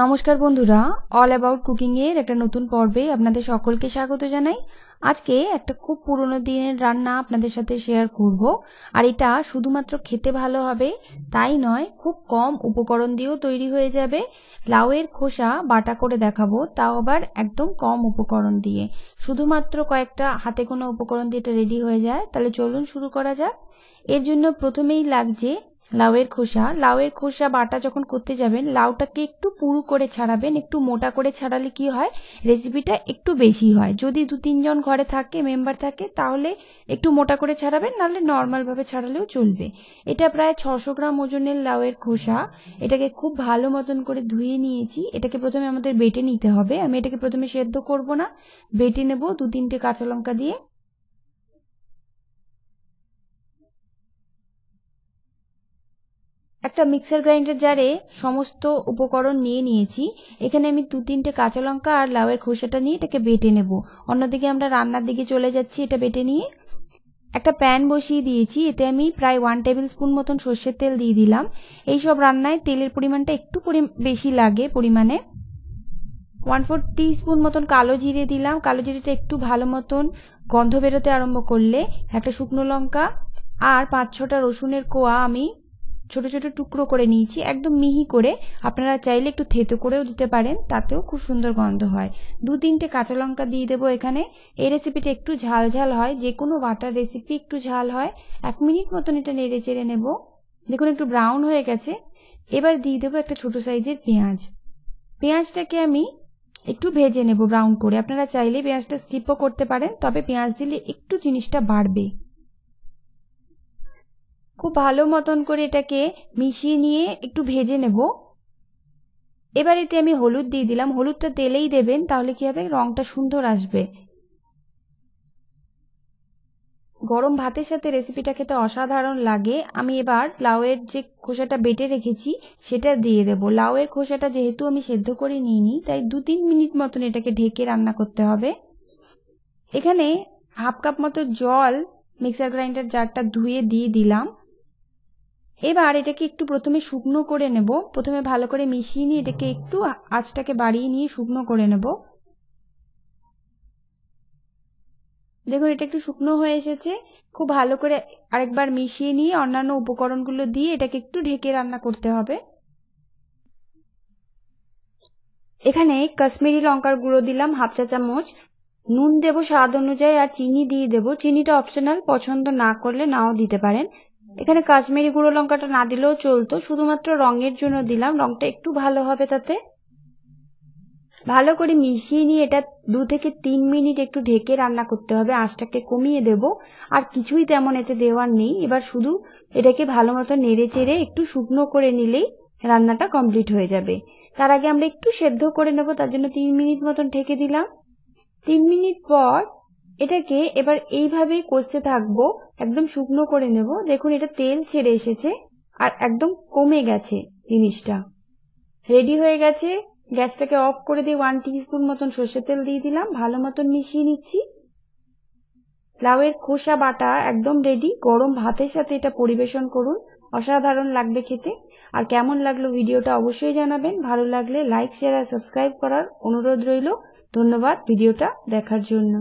নমস্কার বন্ধুরা all about cooking এর একটা নতুন পর্বে আপনাদের সকলকে স্বাগত জানাই আজকে একটা খুব পুরনো দিনের রান্না আপনাদের সাথে শেয়ার করব আর এটা শুধুমাত্র খেতে ভালো হবে তাই নয় খুব কম উপকরণ দিয়েও তৈরি হয়ে যাবে লাউয়ের খোসা বাটা করে দেখাবো তাও আবার একদম কম উপকরণ দিয়ে শুধুমাত্র কয়েকটা হাতে কোনো উপকরণ দিয়ে এটা রেডি হয়ে যায় তাহলে চলুন শুরু করা যাক এর জন্য প্রথমেই লাগছে লাউয়ের খোসা লাউয়ের খোসা বাটা যখন করতে যাবেন লাউটাকে একটু পুরু করে ছাড়াবেন একটু মোটা করে ছাড়ালে কি হয় রেসিপিটা একটু বেশি হয় যদি দু তিনজন ঘরে থাকে মেম্বার থাকে তাহলে একটু মোটা করে ছাড়াবেন নাহলে নর্মালভাবে ছাড়ালেও চলবে এটা প্রায় ছশো গ্রাম ওজনের লাউয়ের খোসা এটাকে খুব ভালো মতন করে ধুয়ে নিয়েছি এটাকে প্রথমে আমাদের বেটে নিতে হবে আমি এটাকে প্রথমে সেদ্ধ করব না বেটে নেব দু তিনটে কাঁচা লঙ্কা দিয়ে একটা মিক্সার গ্রাইন্ডার জারে সমস্ত উপকরণ নিয়ে নিয়েছি এখানে আমি দু তিনটে কাঁচা লঙ্কা আর লাউয়ের খোসাটা নিয়ে এটাকে বেটে নেব অন্যদিকে আমরা রান্নার দিকে চলে যাচ্ছি এটা বেটে নিয়ে একটা প্যান বসিয়ে দিয়েছি এতে আমি প্রায় ওয়ান টেবিল স্পুন মতন সর্ষের তেল দিয়ে দিলাম এই সব রান্নায় তেলের পরিমাণটা একটু বেশি লাগে পরিমাণে ওয়ান ফোর স্পুন মতন কালো জিরে দিলাম কালো জিরেটা একটু ভালো মতন গন্ধ বেরোতে আরম্ভ করলে একটা শুকনো লঙ্কা আর পাঁচ ছটা রসুনের কোয়া আমি ছোট ছোট টুকরো করে নিয়েছি একদম মিহি করে আপনারা চাইলে একটু থেতো করেও দিতে পারেন তাতেও খুব সুন্দর গন্ধ হয় দু তিনটে কাঁচা লঙ্কা দিয়ে দেবো এখানে এই রেসিপিটা একটু ঝাল ঝাল হয় যে কোনো বাটার রেসিপি একটু ঝাল হয় এক মিনিট মতন এটা নেড়ে চেড়ে নেব দেখুন একটু ব্রাউন হয়ে গেছে এবার দিয়ে দেবো একটা ছোট সাইজের পেঁয়াজ পেঁয়াজটাকে আমি একটু ভেজে নেব ব্রাউন করে আপনারা চাইলে পেঁয়াজটা স্কিপও করতে পারেন তবে পেঁয়াজ দিলে একটু জিনিসটা বাড়বে খুব ভালো মতন করে এটাকে মিশিয়ে নিয়ে একটু ভেজে নেব এবার এতে আমি হলুদ দিয়ে দিলাম হলুদটা তেলেই দেবেন তাহলে কি হবে রঙটা সুন্দর আসবে গরম ভাতের সাথে রেসিপিটা খেতে অসাধারণ লাগে আমি এবার লাউয়ের যে খোসাটা বেটে রেখেছি সেটা দিয়ে দেব লাউয়ের খোসাটা যেহেতু আমি সেদ্ধ করে নিইনি তাই দু তিন মিনিট মতন এটাকে ঢেকে রান্না করতে হবে এখানে হাফ কাপ মতো জল মিক্সার গ্রাইন্ডার জারটা ধুয়ে দিয়ে দিলাম এবার এটাকে একটু প্রথমে শুকনো করে নেব প্রথমে ভালো করে মিশিয়ে নিয়ে এটাকে একটু আঁচটাকে বাড়িয়ে নিয়ে শুকনো করে নেব দেখুন এটা একটু শুকনো হয়ে এসেছে খুব ভালো করে আরেকবার মিশিয়ে নিয়ে অন্যান্য উপকরণগুলো দিয়ে এটাকে একটু ঢেকে রান্না করতে হবে এখানে কাশ্মীরি লঙ্কার গুঁড়ো দিলাম হাফ চা চামচ নুন দেব স্বাদ অনুযায়ী আর চিনি দিয়ে দেব চিনিটা অপশনাল পছন্দ না করলে নাও দিতে পারেন এখানে কাশ্মীরি গুঁড়ো লঙ্কাটা না দিলেও চলতো শুধুমাত্র রঙের জন্য দিলাম রঙটা একটু ভালো হবে তাতে ভালো করে মিশিয়ে নিয়ে এটা দু থেকে তিন মিনিট একটু ঢেকে রান্না করতে হবে আঁচটাকে কমিয়ে দেব আর কিছুই তেমন এতে দেওয়ার নেই এবার শুধু এটাকে ভালো মতো নেড়ে চেড়ে একটু শুকনো করে নিলেই রান্নাটা কমপ্লিট হয়ে যাবে তার আগে আমরা একটু সেদ্ধ করে নেব তার জন্য তিন মিনিট মতন ঢেকে দিলাম তিন মিনিট পর এটাকে এবার এইভাবেই কষতে থাকবো একদম শুকনো করে নেব দেখুন এটা তেল ছেড়ে এসেছে আর একদম কমে গেছে জিনিসটা রেডি হয়ে গেছে গ্যাসটাকে অফ করে দিয়ে ওয়ান টিস্পুন মতন সর্ষের তেল দিয়ে দিলাম ভালো মতন মিশিয়ে নিচ্ছি লাউয়ের খোসা বাটা একদম রেডি গরম ভাতের সাথে এটা পরিবেশন করুন অসাধারণ লাগবে খেতে আর কেমন লাগলো ভিডিওটা অবশ্যই জানাবেন ভালো লাগলে লাইক শেয়ার আর সাবস্ক্রাইব করার অনুরোধ রইল ধন্যবাদ ভিডিওটা দেখার জন্য